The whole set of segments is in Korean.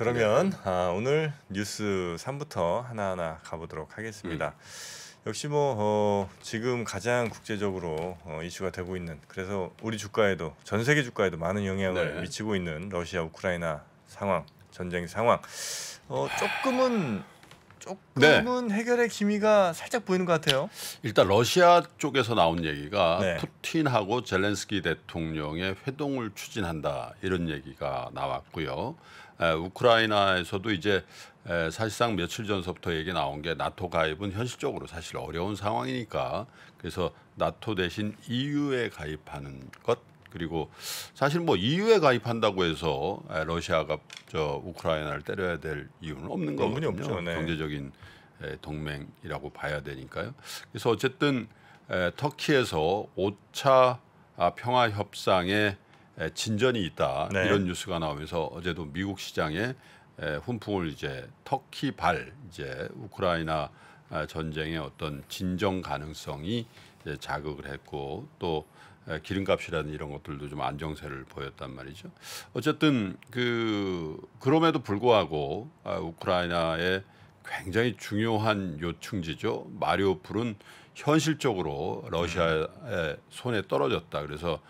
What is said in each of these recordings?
그러면 네. 아, 오늘 뉴스 3부터 하나하나 가보도록 하겠습니다. 음. 역시 뭐 어, 지금 가장 국제적으로 어, 이슈가 되고 있는 그래서 우리 주가에도 전 세계 주가에도 많은 영향을 네. 미치고 있는 러시아 우크라이나 상황 전쟁 상황 어, 조금은 조금은 네. 해결의 기미가 살짝 보이는 것 같아요. 일단 러시아 쪽에서 나온 얘기가 네. 푸틴하고 젤렌스키 대통령의 회동을 추진한다 이런 얘기가 나왔고요. 우크라이나에서도 이제 사실상 며칠 전서부터 얘기 나온 게 나토 가입은 현실적으로 사실 어려운 상황이니까 그래서 나토 대신 EU에 가입하는 것 그리고 사실 뭐 EU에 가입한다고 해서 러시아가 저 우크라이나를 때려야 될 이유는 없는 거거든요. 없죠, 네. 경제적인 동맹이라고 봐야 되니까요. 그래서 어쨌든 터키에서 5차 아, 평화 협상에 진전이 있다 네. 이런 뉴스가 나오면서 어제도 미국 시장에 훈풍을 이제 터키 발 이제 우크라이나 아, 전쟁의 어떤 진정 가능성이 이제 자극을 했고 또 기름값이라는 이런 것들도 좀 안정세를 보였단 말이죠. 어쨌든 그 그럼에도 불구하고 아, 우크라이나의 굉장히 중요한 요충지죠. 마리오풀은 현실적으로 러시아의 손에 떨어졌다. 그래서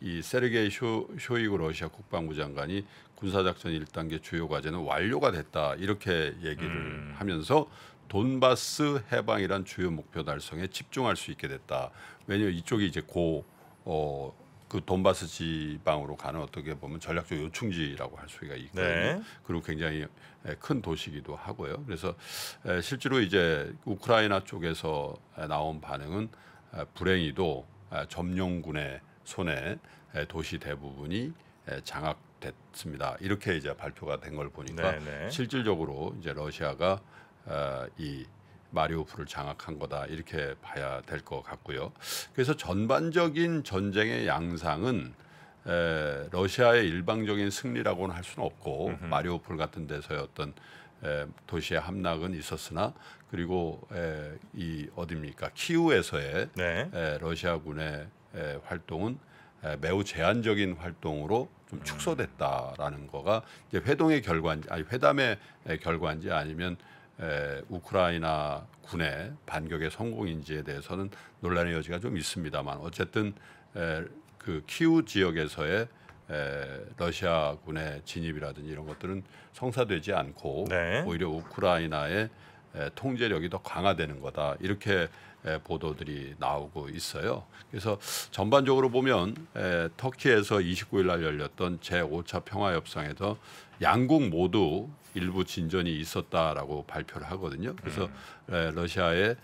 이 세르게이 쇼, 쇼이그 러시아 국방부 장관이 군사작전 1단계 주요 과제는 완료가 됐다 이렇게 얘기를 음. 하면서 돈바스 해방이란 주요 목표 달성에 집중할 수 있게 됐다. 왜냐면 이쪽이 이제 고 어, 그 돈바스 지방으로 가는 어떻게 보면 전략적 요충지라고 할 수가 있고 네. 그리고 굉장히 큰 도시기도 하고요. 그래서 실제로 이제 우크라이나 쪽에서 나온 반응은 불행히도 점령군의 손에 도시 대부분이 장악됐습니다. 이렇게 이제 발표가 된 걸 보니까 네네. 네. 실질적으로 이제 러시아가 어, 이마리오프를 장악한 거다 이렇게 봐야 될 것 같고요. 그래서 전반적인 전쟁의 양상은 러시아의 일방적인 승리라고는 할 수는 없고 음흠. 마리오폴 같은 데서의 어떤 도시의 함락은 있었으나 그리고 이 어딥니까 키우에서의 네. 러시아군의 활동은 매우 제한적인 활동으로 좀 축소됐다라는 거가 이제 회동의 결과인지 아니 회담의 결과인지 아니면 에, 우크라이나 군의 반격의 성공인지에 대해서는 논란의 여지가 좀 있습니다만 어쨌든 에, 그 키우 지역에서의 에, 러시아군의 진입이라든지 이런 것들은 성사되지 않고 네. 오히려 우크라이나의 예, 통제력이 더 강화되는 거다 이렇게 예, 보도들이 나오고 있어요. 그래서 전반적으로 보면 예, 터키에서 29일 날 열렸던 제5차 평화협상에서 양국 모두 일부 진전이 있었다라고 발표를 하거든요. 그래서 음. 러시아의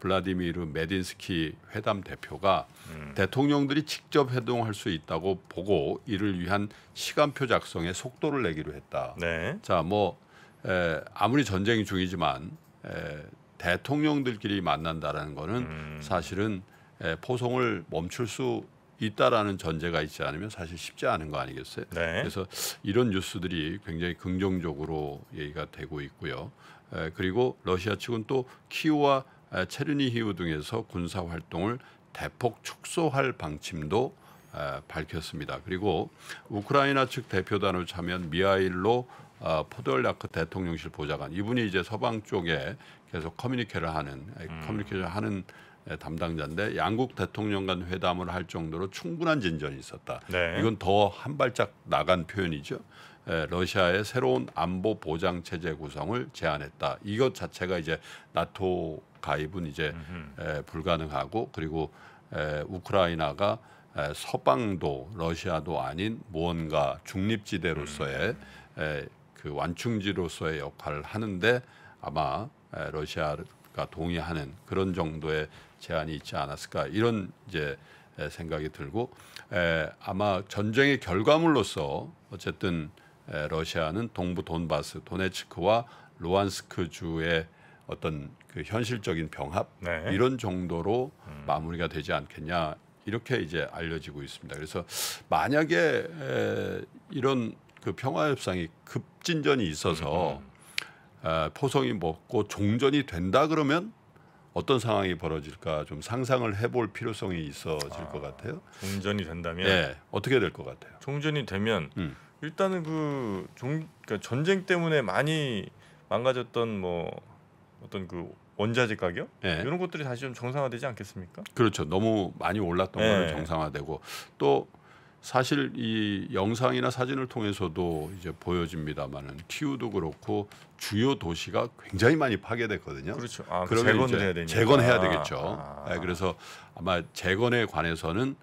블라디미르 메딘스키 회담 대표가 음. 대통령들이 직접 회동할 수 있다고 보고 이를 위한 시간표 작성에 속도를 내기로 했다. 네. 자, 뭐 에, 아무리 전쟁이 중이지만 에, 대통령들끼리 만난다라는 거는 음. 사실은 에, 포송을 멈출 수 있다라는 전제가 있지 않으면 사실 쉽지 않은 거 아니겠어요? 네. 그래서 이런 뉴스들이 굉장히 긍정적으로 얘기가 되고 있고요. 에, 그리고 러시아 측은 또 키우와 체르니히우 등에서 군사 활동을 대폭 축소할 방침도 밝혔습니다. 그리고 우크라이나 측 대표단을 차면 미하일로 어, 포덜라크 대통령실 보좌관 이분이 이제 서방 쪽에 계속 커뮤니케를 하는 음. 커뮤니케를 하는 담당자인데 양국 대통령 간 회담을 할 정도로 충분한 진전이 있었다. 네. 이건 더 한 발짝 나간 표현이죠. 에, 러시아의 새로운 안보 보장 체제 구성을 제안했다. 이것 자체가 이제 나토 가입은 이제 에, 불가능하고 그리고 에, 우크라이나가 에, 서방도 러시아도 아닌 무언가 중립지대로서의 음. 에, 그 완충지로서의 역할을 하는데 아마 러시아가 동의하는 그런 정도의 제안이 있지 않았을까 이런 이제 생각이 들고 에, 아마 전쟁의 결과물로서 어쨌든 에, 러시아는 동부 돈바스 도네츠크와 루안스크 주의 어떤 그 현실적인 병합 네. 이런 정도로 음. 마무리가 되지 않겠냐 이렇게 이제 알려지고 있습니다. 그래서 만약에 에, 이런 그 평화협상이 급진전이 있어서 음, 음, 음. 아, 포성이 먹고 종전이 된다 그러면 어떤 상황이 벌어질까 좀 상상을 해볼 필요성이 있어질 아, 것 같아요. 종전이 된다면 네, 어떻게 될 것 같아요? 종전이 되면 음. 일단은 그 종, 그러니까 전쟁 때문에 많이 망가졌던 뭐 어떤 그 원자재 가격 네. 이런 것들이 다시 좀 정상화되지 않겠습니까? 그렇죠. 너무 많이 올랐던 네. 거는 정상화되고 또 사실 이 영상이나 사진을 통해서도 이제 보여집니다만은 티우도 그렇고 주요 도시가 굉장히 많이 파괴됐거든요. 그렇죠. 아, 그 그러면 재건 해야 되니까. 재건해야 되겠죠. 아, 예, 아. 그래서 아마 재건에 관해서는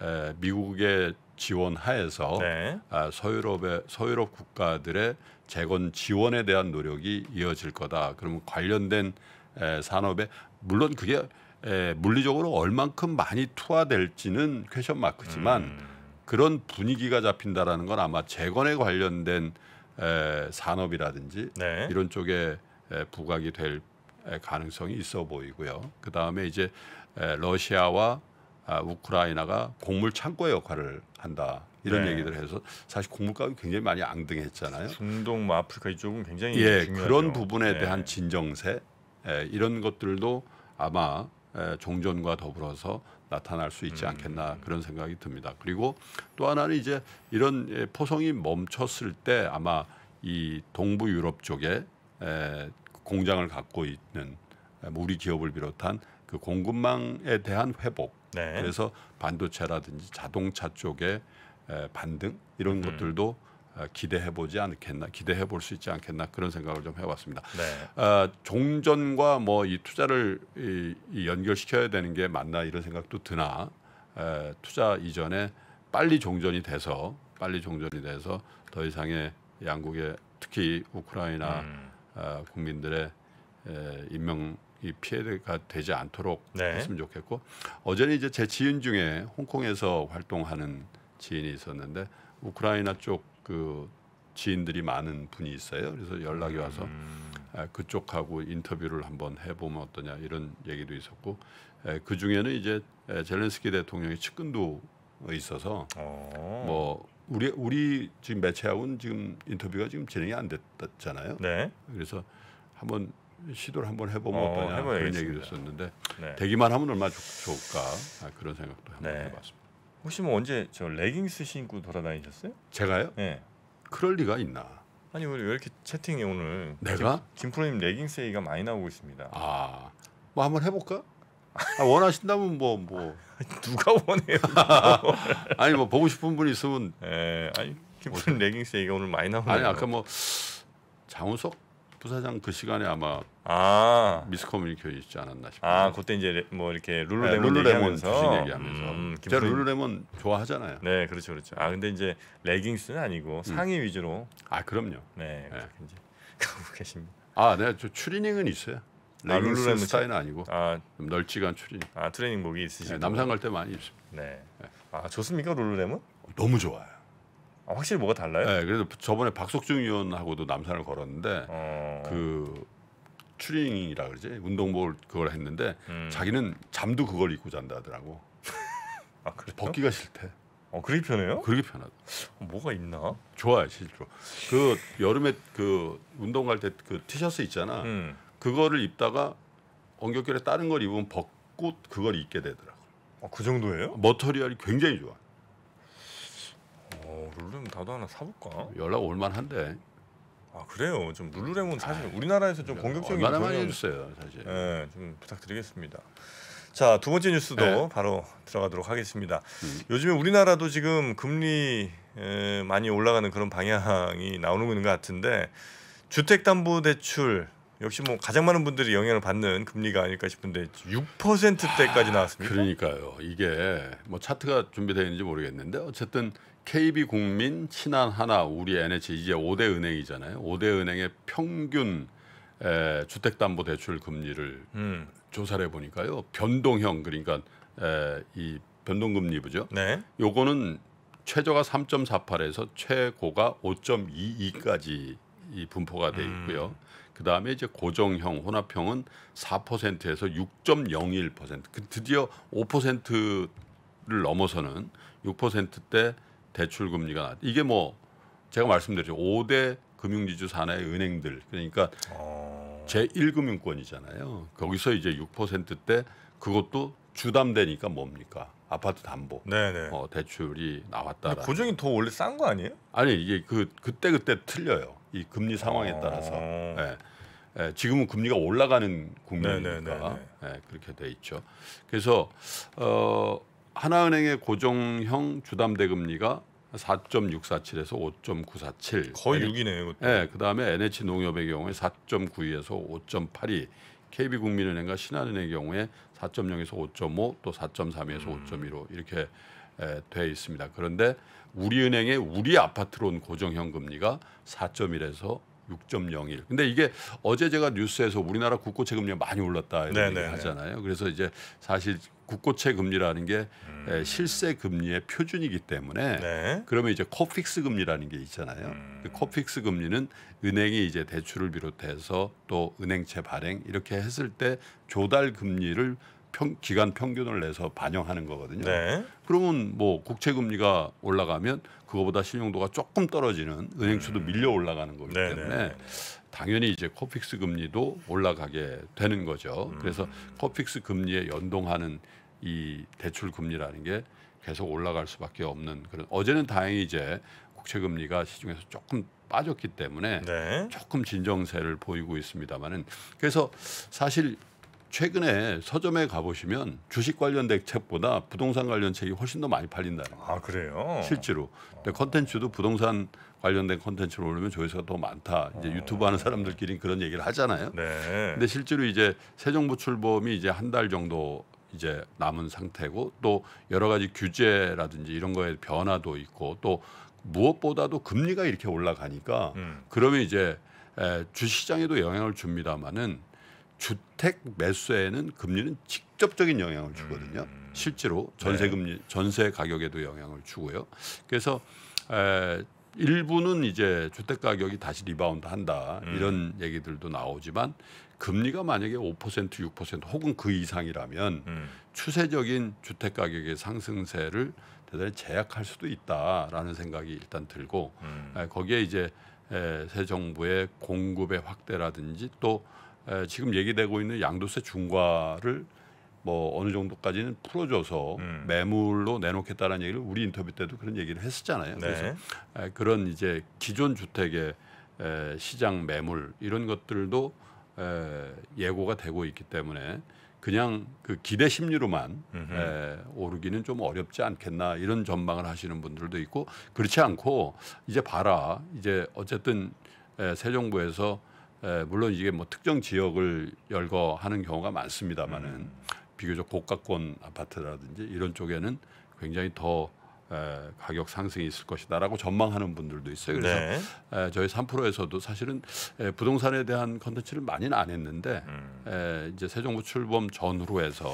에, 예, 미국의 지원 하에서 네. 아, 서유럽의 서유럽 국가들의 재건 지원에 대한 노력이 이어질 거다. 그러면 관련된 에, 예, 산업에 물론 그게 에, 물리적으로 얼만큼 많이 투하될지는 퀘션 마크지만 음. 그런 분위기가 잡힌다라는 건 아마 재건에 관련된 에, 산업이라든지 네. 이런 쪽에 에, 부각이 될 에, 가능성이 있어 보이고요. 그 다음에 이제 에, 러시아와 아, 우크라이나가 곡물 창고의 역할을 한다. 이런 네. 얘기들 해서 사실 곡물 가이 굉장히 많이 앙등했잖아요. 중동, 뭐 아프리카 이쪽은 굉장히 예, 중요하죠. 그런 부분에 네. 대한 진정세 에, 이런 것들도 아마 에, 종전과 더불어서 나타날 수 있지 않겠나 음. 그런 생각이 듭니다. 그리고 또 하나는 이제 이런 예, 포성이 멈췄을 때 아마 이 동부 유럽 쪽에 에, 공장을 갖고 있는 우리 기업을 비롯한 그 공급망에 대한 회복 네. 그래서 반도체라든지 자동차 쪽에 반등 이런 음. 것들도 아, 기대해 보지 않겠나 기대해 볼수 있지 않겠나 그런 생각을 좀 해봤습니다. 네. 어, 종전과 뭐 이 투자를 이, 이 연결시켜야 되는 게 맞나 이런 생각도 드나 에, 투자 이전에 빨리 종전이 돼서 빨리 종전이 돼서 더 이상의 양국의 특히 우크라이나 음. 어, 국민들의 에, 인명 이 피해가 되지 않도록 네. 했으면 좋겠고 어제는 이제 제 지인 중에 홍콩에서 활동하는 지인이 있었는데 우크라이나 쪽그 지인들이 많은 분이 있어요. 그래서 연락이 음. 와서 음. 그쪽하고 인터뷰를 한번 해보면 어떠냐 이런 얘기도 있었고 그 중에는 이제 젤렌스키 대통령의 측근도 있어서 오. 어. 뭐 우리 우리 지금 매체하고는 지금 인터뷰가 지금 진행이 안 됐잖아요. 네. 그래서 한번 시도를 한번 해보면 어, 떠냐 그런 얘기를 했었는데 네. 대기만 하면 얼마나 좋, 좋을까 아, 그런 생각도 한번 네. 해봤습니다. 혹시 뭐 언제 저 레깅스 신고 돌아다니셨어요? 제가요? 네. 그럴 리가 있나? 아니 우리 왜 이렇게 채팅이 오늘 내가 김, 프로님 레깅스 얘기가 많이 나오고 있습니다. 아, 뭐 한번 해볼까? 아, 원하신다면 뭐 뭐. 누가 원해요? 아니 뭐 보고 싶은 분 있으면. 예, 아니 김프로님 뭐 레깅스 얘기가 오늘 많이 나오네요. 아니 아까 뭐 장훈석 부사장 그 시간에 아마 아. 미스커뮤니케이션 있지 않았나 싶어요. 아, 그때 이제 뭐 이렇게 룰루레몬, 네, 룰루레몬 주 얘기하면서. 음, 제가 룰루레몬 좋아하잖아요. 네, 그렇죠, 그렇죠. 아, 근데 이제 레깅스는 아니고 음. 상의 음. 위주로. 아, 그럼요. 네, 네. 이제 가고 계십니다. 아, 내가 네, 저 추리닝은 있어요. 아, 레깅스 아, 스타일은 아니고 아, 널찍한 추리닝. 아, 트레이닝복이 있으시고. 네, 남산 갈 때 많이 입습니다. 네. 네. 아, 좋습니까, 룰루레몬? 너무 좋아요. 아, 확실히 뭐가 달라요? 네, 그래서 저번에 박석중 의원하고도 남산을 걸었는데 어... 그추리이라 그러지 운동복을 그걸 했는데 음. 자기는 잠도 그걸 입고 잔다 더라고아 그래요? 벗기가 싫대. 어 그렇게 편해요? 그렇게 편하다. 뭐가 있나? 좋아요 실제로. 그 여름에 그 운동 갈 때 그 티셔츠 있잖아. 음. 그거를 입다가 엉겹결에 다른 걸 입으면 벗고 그걸 입게 되더라고. 아그 어, 정도예요? 머터리얼이 굉장히 좋아. 룰루렘 나도 하나 사볼까? 연락 올만한데. 아 그래요. 좀 룰루렘은 아, 사실 우리나라에서 좀 공격적인 얼마나 많이 해줬어요 사실. 예, 좀 부탁드리겠습니다. 자, 두 번째 뉴스도 네. 바로 들어가도록 하겠습니다. 음. 요즘에 우리나라도 지금 금리 에, 많이 올라가는 그런 방향이 나오는 것 같은데 주택담보대출 역시 뭐 가장 많은 분들이 영향을 받는 금리가 아닐까 싶은데 6%대까지 나왔습니다. 그러니까요. 이게 뭐 차트가 준비되어 있는지 모르겠는데 어쨌든 KB 국민, 신한하나, 우리 NH 이제 5대 은행이잖아요. 5대 은행의 평균 에, 주택담보대출 금리를 음. 조사를 해 보니까요. 변동형 그러니까 에, 이 변동금리부죠. 네. 요거는 최저가 3.48에서 최고가 5.22까지 이 분포가 돼 음. 있고요. 음. 그다음에 이제 고정형 혼합형은 4%에서 6.01%. 그 드디어 5%를 넘어서는 6%대 대출 금리가 이게 뭐 제가 말씀드렸죠. 5대 금융지주 산하의 은행들 그러니까 어... 제1금융권이잖아요. 거기서 이제 6%대 그것도 주담대니까 뭡니까? 아파트 담보 어, 대출이 나왔다. 고정이 더 원래 싼 거 아니에요? 아니 이게 그 그때 그때 틀려요. 이 금리 상황에 어. 따라서. 예. 예, 지금은 금리가 올라가는 국면이니까 예, 그렇게 돼 있죠. 그래서 어, 하나은행의 고정형 주담 대금리가 4.647에서 5.947 거의 6이네요. 네, 그다음에 NH농협의 경우에 4.92에서 5.82, KB국민은행과 신한은행의 경우에 4.0에서 5.5, 또 4.3에서 음. 5.15 이렇게 에, 돼 있습니다. 그런데 우리은행의 우리 아파트론 고정형 금리가 4.1에서 6.01. 근데 이게 어제 제가 뉴스에서 우리나라 국고채 금리가 많이 올랐다 이런 네, 얘 네, 네. 하잖아요. 그래서 이제 사실 국고채 금리라는 게 음. 실세 금리의 표준이기 때문에 네. 그러면 이제 코픽스 금리라는 게 있잖아요. 음. 그 코픽스 금리는 은행이 이제 대출을 비롯해서 또 은행채 발행 이렇게 했을 때 조달 금리를 평, 기간 평균을 내서 반영하는 거거든요. 네. 그러면 뭐 국채 금리가 올라가면 그거보다 신용도가 조금 떨어지는 은행수도 음. 밀려 올라가는 거기 네, 네, 때문에 네네. 네. 당연히 이제 코픽스 금리도 올라가게 되는 거죠. 음. 그래서 코픽스 금리에 연동하는 이 대출 금리라는 게 계속 올라갈 수밖에 없는 그런 어제는 다행히 이제 국채 금리가 시중에서 조금 빠졌기 때문에 네. 조금 진정세를 보이고 있습니다만은 그래서 사실 최근에 서점에 가보시면 주식 관련된 책보다 부동산 관련 책이 훨씬 더 많이 팔린다는 거예요. 아 그래요? 실제로. 아. 근데 컨텐츠도 부동산 관련된 컨텐츠를 올리면 조회수가 더 많다. 이제 아. 유튜브 하는 사람들끼리 그런 얘기를 하잖아요. 네. 근데 실제로 이제 새 정부 출범이 이제 한 달 정도 이제 남은 상태고 또 여러 가지 규제라든지 이런 거에 변화도 있고 또 무엇보다도 금리가 이렇게 올라가니까 음. 그러면 이제 주시장에도 영향을 줍니다마는 주택 매수에는 금리는 직접적인 영향을 주거든요. 음. 실제로 전세 네. 금리, 네. 전세 가격에도 영향을 주고요. 그래서 에, 일부는 이제 주택 가격이 다시 리바운드 한다 음. 이런 얘기들도 나오지만 금리가 만약에 5% 6% 혹은 그 이상이라면 음. 추세적인 주택 가격의 상승세를 대단히 제약할 수도 있다라는 생각이 일단 들고 음. 거기에 이제 새 정부의 공급의 확대라든지 또 지금 얘기되고 있는 양도세 중과를 뭐 어느 정도까지는 풀어줘서 음. 매물로 내놓겠다는 라 얘기를 우리 인터뷰 때도 그런 얘기를 했었잖아요. 네. 그래서 그런 이제 기존 주택의 시장 매물 이런 것들도 예고가 되고 있기 때문에 그냥 그 기대 심리로만 에, 오르기는 좀 어렵지 않겠나 이런 전망을 하시는 분들도 있고 그렇지 않고 이제 봐라 이제 어쨌든 에, 새 정부에서 에, 물론 이게 뭐 특정 지역을 열거하는 경우가 많습니다만은 음. 비교적 고가권 아파트라든지 이런 쪽에는 굉장히 더 에, 가격 상승이 있을 것이다라고 전망하는 분들도 있어요. 그래서 네. 에, 저희 3%에서도 사실은 에, 부동산에 대한 컨텐츠를 많이는 안 했는데 음. 에, 이제 새 정부 출범 전후로 해서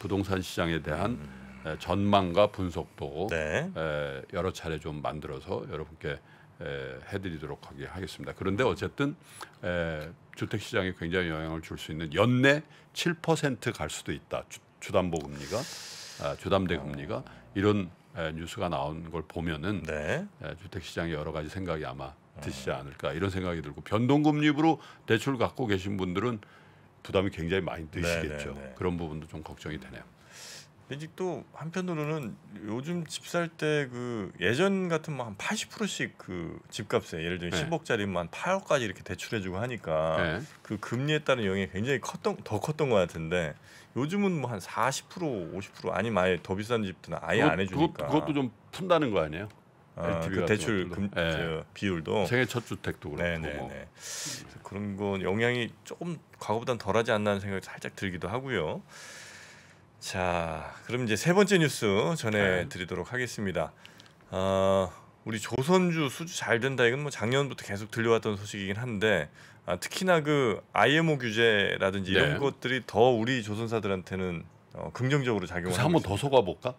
부동산 시장에 대한 음. 에, 전망과 분석도 네. 에, 여러 차례 좀 만들어서 여러분께 에, 해드리도록 하 하겠습니다. 그런데 어쨌든 에, 주택 시장에 굉장히 영향을 줄 수 있는 연내 7%갈 수도 있다. 주, 주 담보 금리가 아, 주담대 아. 금리가 이런 에, 뉴스가 나온 걸 보면은 네. 에, 주택 시장의 여러 가지 생각이 아마 음. 드시지 않을까 이런 생각이 들고 변동금리로 대출 갖고 계신 분들은 부담이 굉장히 많이 네, 네, 드시겠죠. 네네네. 그런 부분도 좀 걱정이 되네요. 이제 또 한편으로는 요즘 집 살 때 그 예전 같은 뭐 한 80%씩 그 집값에 예를 들면 네. 10억짜리만 8억까지 이렇게 대출해주고 하니까 네. 그 금리에 따른 영향이 굉장히 컸던 더 컸던 것 같은데 요즘은 뭐 한40% 50% 아니면 아예 더 비싼 집들은 아예 그것, 안 해주니까 그것, 도좀 푼다는 거 아니에요? 아, 그 대출 금, 네. 비율도 생애 첫 주택도 그렇고 네네 뭐. 그런 건 영향이 조금 과거보다는 덜하지 않나 하는 생각이 살짝 들기도 하고요. 자, 그럼 이제 세 번째 뉴스 전해드리도록 네. 하겠습니다. 어, 우리 조선주 수주 잘 된다 이건 뭐 작년부터 계속 들려왔던 소식이긴 한데 아, 특히나 그 IMO 규제라든지 이런 네. 것들이 더 우리 조선사들한테는 어, 긍정적으로 작용을 한번 더 속아 볼까?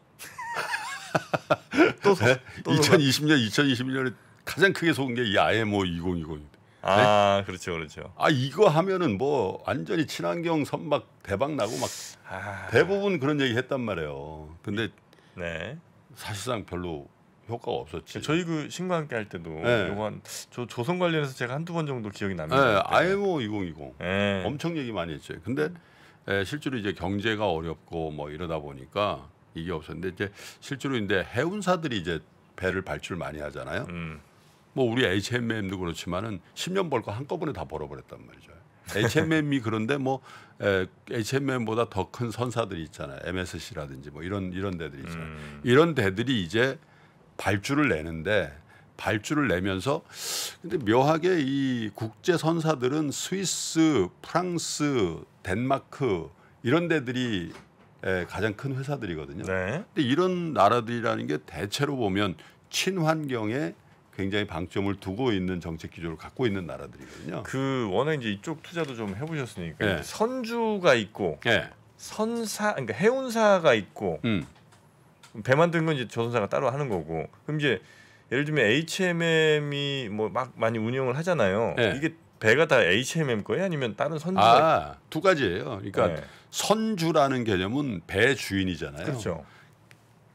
또, 네? 또 2020년 2021년에 가장 크게 속은 게 이 IMO 2020입니다. 아 네? 그렇죠 그렇죠. 아 이거 하면은 뭐 완전히 친환경 선박 대박 나고 막 아... 대부분 그런 얘기 했단 말이에요. 근데 네. 사실상 별로 효과가 없었지. 그러니까 저희 그 신과 함께 할 때도 네. 요거 한 조선 관련해서 제가 한두 번 정도 기억이 납니다. 네, IMO 2020 네. 엄청 얘기 많이 했죠. 근데 에, 예, 실제로 이제 경제가 어렵고 뭐 이러다 보니까 이게 없었는데 이제 실제로 이제 해운사들이 이제 배를 발출 많이 하잖아요. 음. 뭐 우리 HMM도 그렇지만은 10년 벌거 한꺼번에 다 벌어버렸단 말이죠. HMM이 그런데 뭐 에, HMM보다 더 큰 선사들이 있잖아요. MSC라든지 뭐 이런 이런 데들이 있어요 음. 이런 데들이 이제 발주를 내는데 발주를 내면서 근데 묘하게 이 국제 선사들은 스위스, 프랑스, 덴마크 이런 데들이 에, 가장 큰 회사들이거든요. 네. 근데 이런 나라들이라는 게 대체로 보면 친환경에 굉장히 방점을 두고 있는 정책 기조를 갖고 있는 나라들이거든요. 그 워낙 이제 이쪽 투자도 좀 해보셨으니까 네. 선주가 있고 네. 선사 그러니까 해운사가 있고 음. 배 만든 건 이제 조선사가 따로 하는 거고 그럼 이제 예를 들면 HMM이 뭐 막 많이 운영을 하잖아요. 네. 이게 배가 다 HMM 거예요? 아니면 다른 선주가? 아, 두 가지예요. 그러니까 네. 선주라는 개념은 배 주인이잖아요. 그렇죠.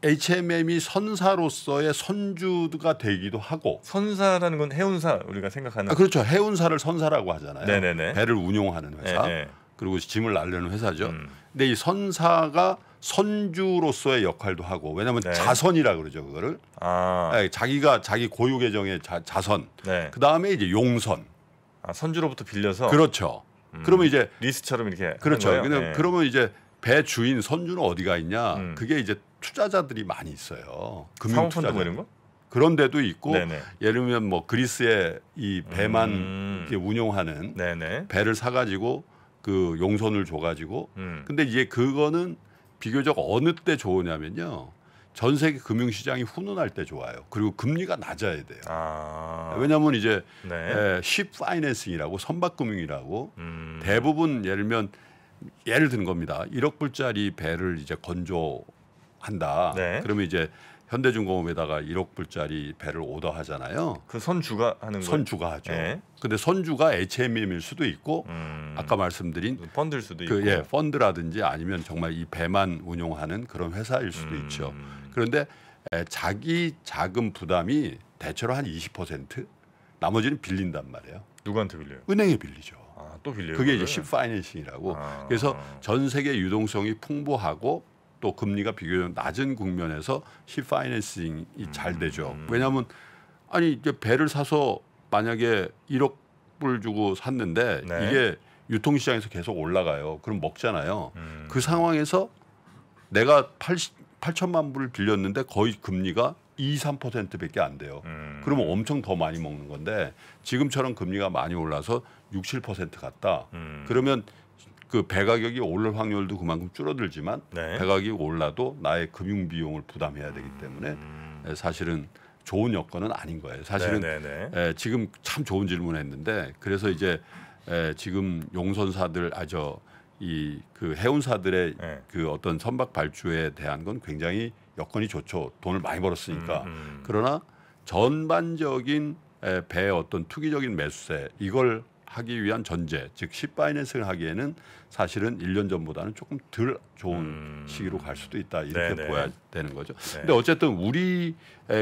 HMM이 선사로서의 선주가 되기도 하고 선사라는 건 해운사 우리가 생각하는 아, 그렇죠 해운사를 선사라고 하잖아요. 네네네. 배를 운용하는 회사 네네. 네. 그리고 짐을 날려는 회사죠. 음. 근데 이 선사가 선주로서의 역할도 하고 왜냐하면 네. 자선이라 그러죠 그거를 아. 네, 자기가 자기 고유 계정의 자, 선 네. 그 다음에 이제 용선 아, 선주로부터 빌려서 그렇죠. 음. 그러면 이제 리스처럼 이렇게 그렇죠. 네. 그러면 이제 배 주인 선주는 어디가 있냐 음. 그게 이제 투자자들이 많이 있어요. 금융 투자 뭐 이런 거? 그런 데도 있고 네네. 예를 들면 뭐 그리스의 이 배만 음. 운용하는 네네. 배를 사가지고 그 용선을 줘가지고 음. 근데 이제 그거는 비교적 어느 때 좋으냐면요 전 세계 금융 시장이 훈훈할 때 좋아요 그리고 금리가 낮아야 돼요 아. 왜냐하면 이제 네. 에, 쉽 파이낸싱이라고 선박 금융이라고 음. 대부분 예를 들면 예를 든 겁니다 1억 불짜리 배를 이제 건조 한다. 네. 그러면 이제 현대중공업에다가 1억 불짜리 배를 오더하잖아요. 그 선주가 하는 거 선주가 하죠. 네. 근데 선주가 HMM일 수도 있고 음... 아까 말씀드린 그 펀드일 수도 그, 있고 예, 펀드라든지 아니면 정말 이 배만 운용하는 그런 회사일 수도 음... 있죠. 그런데 에, 자기 자금 부담이 대체로 한 20% 나머지는 빌린단 말이에요. 누구한테 빌려요? 은행에 빌리죠. 아, 또 빌려요. 그게 이제 십 파이낸싱이라고. 아... 그래서 전 세계 유동성이 풍부하고 또 금리가 비교적 낮은 국면에서 시파이낸싱이 잘 음. 되죠. 왜냐하면 아니 이제 배를 사서 만약에 1억 불 주고 샀는데 네. 이게 유통시장에서 계속 올라가요. 그럼 먹잖아요. 음. 그 상황에서 내가 80, 8천만 불을 빌렸는데 거의 금리가 2, 3%밖에 안 돼요. 음. 그러면 엄청 더 많이 먹는 건데 지금처럼 금리가 많이 올라서 6, 7% 갔다. 음. 그러면 그 배가격이 오를 확률도 그만큼 줄어들지만 네. 배가격이 올라도 나의 금융 비용을 부담해야 되기 때문에 음. 사실은 좋은 여건은 아닌 거예요. 사실은 네네네. 네, 네. 에, 지금 참 좋은 질문했는데 을 그래서 이제 에, 지금 용선사들 아저 이그 해운사들의 네. 그 어떤 선박 발주에 대한 건 굉장히 여건이 좋죠. 돈을 많이 벌었으니까. 음, 음. 그러나 전반적인 배 어떤 투기적인 매수세 이걸 하기 위한 전제, 즉시파이낸스를 하기에는 사실은 1년 전보다는 조금 덜 좋은 음. 시기로 갈 수도 있다 이렇게 네네. 보야 되는 거죠. 네. 근데 어쨌든 우리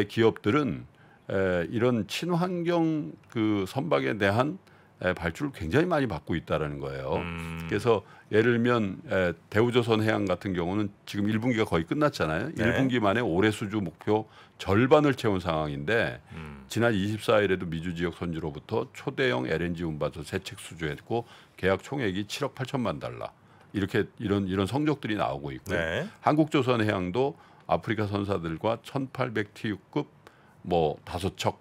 기업들은 에, 이런 친환경 그 선박에 대한 에, 발주를 굉장히 많이 받고 있다라는 거예요. 음. 그래서 예를 들면 에, 대우조선 해양 같은 경우는 지금 1분기가 거의 끝났잖아요. 네. 1분기 만에 올해 수주 목표 절반을 채운 상황인데 음. 지난 24일에도 미주 지역 선주로부터 초대형 LNG 운반소 세척 수주했고 계약 총액이 7억 8천만 달러 이렇게 이런 이런 성적들이 나오고 있고 네. 한국조선해양도 아프리카 선사들과 1,800 TU급 뭐 다섯 척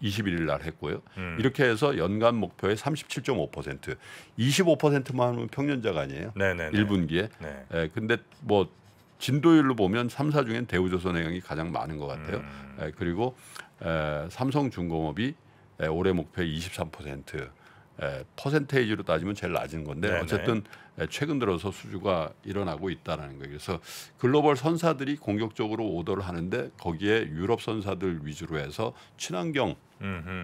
21일 날 했고요. 음. 이렇게 해서 연간 목표의 37.5% 25%만 은면 평년자가 아니에요. 네네네. 1분기에. 네. 네, 네. 에, 네. 예, 근데 뭐 진도율로 보면 3, 사중엔 대우조선해양이 가장 많은 것 같아요. 음. 에, 예, 그리고 에, 삼성중공업이 에, 올해 목표의 23% 에, 퍼센테이지로 따지면 제일 낮은 건데 네네. 어쨌든 에, 최근 들어서 수주가 일어나고 있다라는 거예요. 그래서 글로벌 선사들이 공격적으로 오더를 하는데 거기에 유럽 선사들 위주로 해서 친환경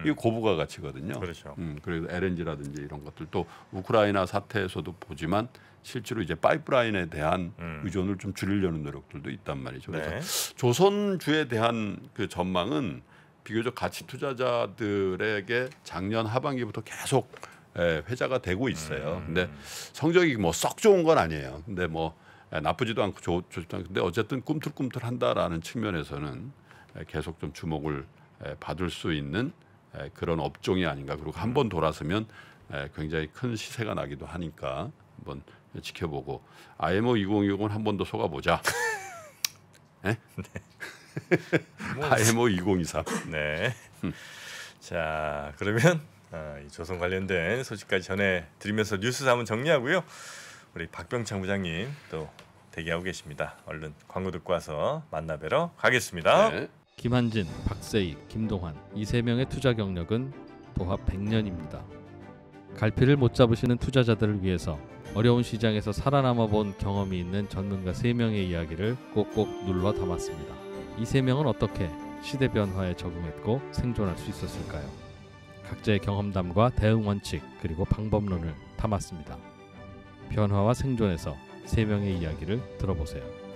이 고부가 가치거든요. 그렇죠. 음, 그리고 LNG라든지 이런 것들 또 우크라이나 사태에서도 보지만 실제로 이제 파이프라인에 대한 음. 의존을 좀 줄이려는 노력들도 있단 말이죠. 그래서 네. 조선주에 대한 그 전망은 비교적 가치 투자자들에게 작년 하반기부터 계속 예, 회자가 되고 있어요. 음. 근데 성적이 뭐 썩 좋은 건 아니에요. 근데 뭐 예, 나쁘지도 않고 좋, 좋지도 않고 근데 어쨌든 꿈틀꿈틀한다라는 측면에서는 예, 계속 좀 주목을 예, 받을 수 있는 예, 그런 업종이 아닌가. 그리고 음. 한번 돌아서면 예, 굉장히 큰 시세가 나기도 하니까 한번 지켜보고 IMO 2060은 한 번 더 속아보자. 예? 네. IMO 뭐 2023. 뭐 네. 자 그러면 아, 이 조선 관련된 소식까지 전해드리면서 뉴스 삼은 정리하고요. 우리 박병창 부장님 또 대기하고 계십니다. 얼른 광고 듣고 와서 만나뵈러 가겠습니다. 네. 김한진, 박세희, 김동환 이 세 명의 투자 경력은 도합 100년입니다. 갈피를 못 잡으시는 투자자들을 위해서 어려운 시장에서 살아남아 본 경험이 있는 전문가 3명의 이야기를 꼭꼭 눌러 담았습니다. 이세 명은 어떻게 시대 변화에 적응했고 생존할 수 있었을까요? 각자의 경험담과 대응 원칙 그리고 방법론을 담았습니다. 변화와 생존에서 세 명의 이야기를 들어보세요.